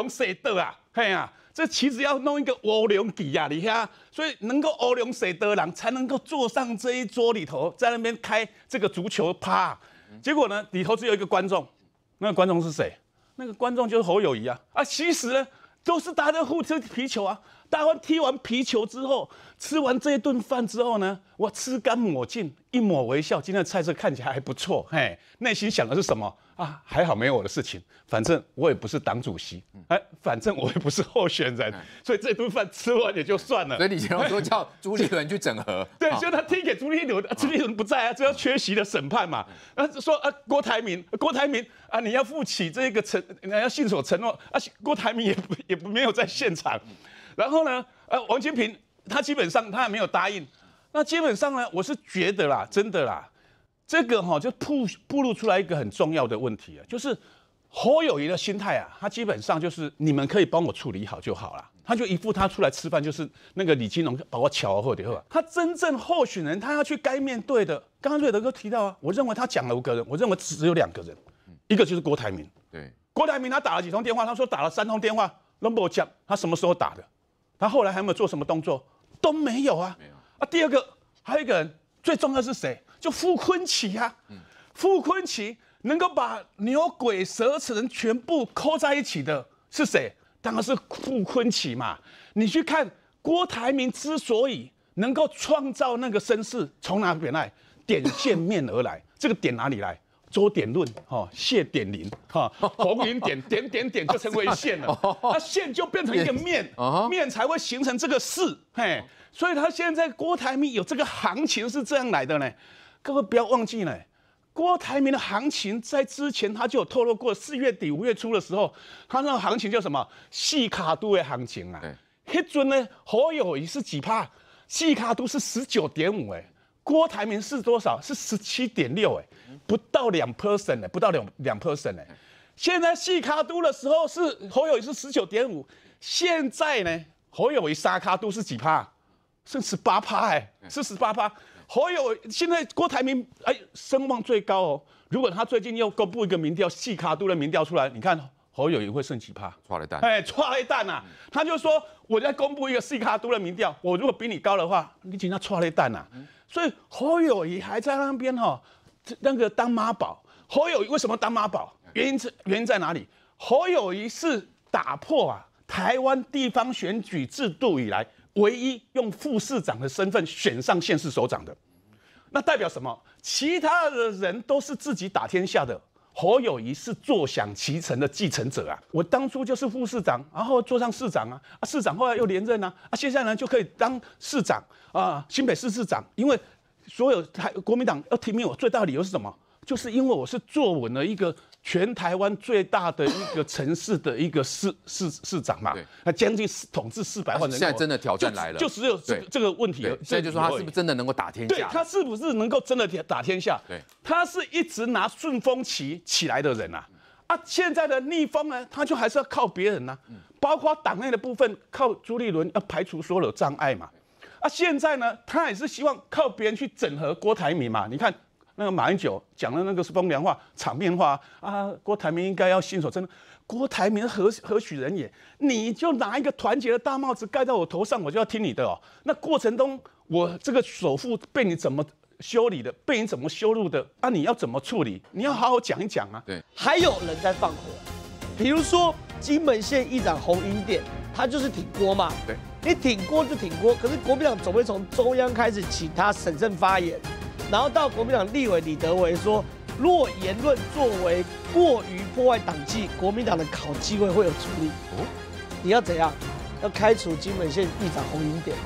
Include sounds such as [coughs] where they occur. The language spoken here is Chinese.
龙谁得啊？哎呀，这棋子要弄一个欧龙棋啊，你看，所以能够欧龙谁得人，才能够坐上这一桌里头，在那边开这个足球趴。结果呢，里头只有一个观众，那个观众是谁？那个观众就是侯友谊啊！啊，其实呢，都是大家互车皮球啊。大完踢完皮球之后，吃完这一顿饭之后呢，我吃干抹净，一抹微笑。今天的菜色看起来还不错，嘿，内心想的是什么啊？还好没有我的事情，反正我也不是党主席，哎，反正我也不是候选人，所以这顿饭吃完也就算了。所以李建荣说叫朱立伦去整合，[laughs] 对，就他踢给朱立伦，朱立伦不在啊，这要缺席的审判嘛。呃，说啊，郭台铭，郭台铭啊，你要负起这个承，你要信守承诺。啊，郭台铭也也没有在现场。然后呢？呃，王金平他基本上他还没有答应。那基本上呢，我是觉得啦，真的啦，这个哈就曝暴露出来一个很重要的问题啊，就是侯友谊的心态啊，他基本上就是你们可以帮我处理好就好了，他就一副他出来吃饭就是那个李金龙把我抢而后的。他真正候选人，他要去该面对的。刚刚瑞德哥提到啊，我认为他讲了五个人，我认为只有两个人，一个就是郭台铭。对，郭台铭他打了几通电话？他说打了三通电话，number 讲他什么时候打的？他后来还有没有做什么动作，都没有啊。没有啊。第二个，还有一个人，最重要是谁？就傅坤奇啊。嗯。傅坤奇能够把牛鬼蛇神全部扣在一起的是谁？当然是傅坤奇嘛。你去看郭台铭之所以能够创造那个身世，从哪边来？点见面而来。这个点哪里来？作点论，哈，线点零，哈，红 [laughs] 云点点点点就成为线了，那线就变成一个面，面才会形成这个四。嘿，所以他现在郭台铭有这个行情是这样来的呢，各位不要忘记呢，郭台铭的行情在之前他就有透露过，四月底五月初的时候，他那个行情叫什么？细卡度的行情啊，那阵呢，好友也是几趴，细卡度是十九点五，哎。郭台铭是多少？是十七点六哎，不到两 percent 哎，不到两两 percent 哎。现在细卡都的时候是侯友谊是十九点五，现在呢侯友谊沙卡都是几趴？是十八趴哎，是十八趴。侯友现在郭台铭哎声望最高哦。如果他最近又公布一个民调细卡都的民调出来，你看。侯友谊会胜几趴？抓了蛋！哎，抓了蛋呐！他就说，我在公布一个西卡都的民调，我如果比你高的话，你只他抓了蛋呐。所以侯友谊还在那边哈，那个当妈宝。侯友宜为什么当妈宝？原因在原因在哪里？侯友谊是打破啊台湾地方选举制度以来，唯一用副市长的身份选上县市首长的。那代表什么？其他的人都是自己打天下的。侯友谊是坐享其成的继承者啊！我当初就是副市长，然后坐上市长啊，市长后来又连任啊，啊，现在呢就可以当市长啊，新北市市长。因为所有台国民党要提名我，最大的理由是什么？就是因为我是坐稳了一个。全台湾最大的一个城市的一个市 [coughs] 市市长嘛，那将近四统治四百万人，现在真的挑战来了，就只有这个问题，以就说他是不是真的能够打天下？对，他是不是能够真的打天下？对，他是一直拿顺风旗起来的人啊，啊，现在的逆风呢，他就还是要靠别人呐，包括党内的部分靠朱立伦要排除所有障碍嘛，啊，现在呢，他也是希望靠别人去整合郭台铭嘛，你看。那个马英九讲的那个是风凉话、场面话啊，郭台铭应该要信守真的。郭台铭何何许人也？你就拿一个团结的大帽子盖在我头上，我就要听你的哦。那过程中，我这个首富被你怎么修理的？被你怎么修路的？那你要怎么处理？你要好好讲一讲啊。对，还有人在放火，比如说金门县一长洪明典，他就是挺锅嘛。对，你挺锅就挺锅，可是国民党总会从中央开始请他审慎发言。然后到国民党立委李德维说，若言论作为过于破坏党纪，国民党的考纪会会有处理。哦，你要怎样？要开除金门县议长洪银点吗？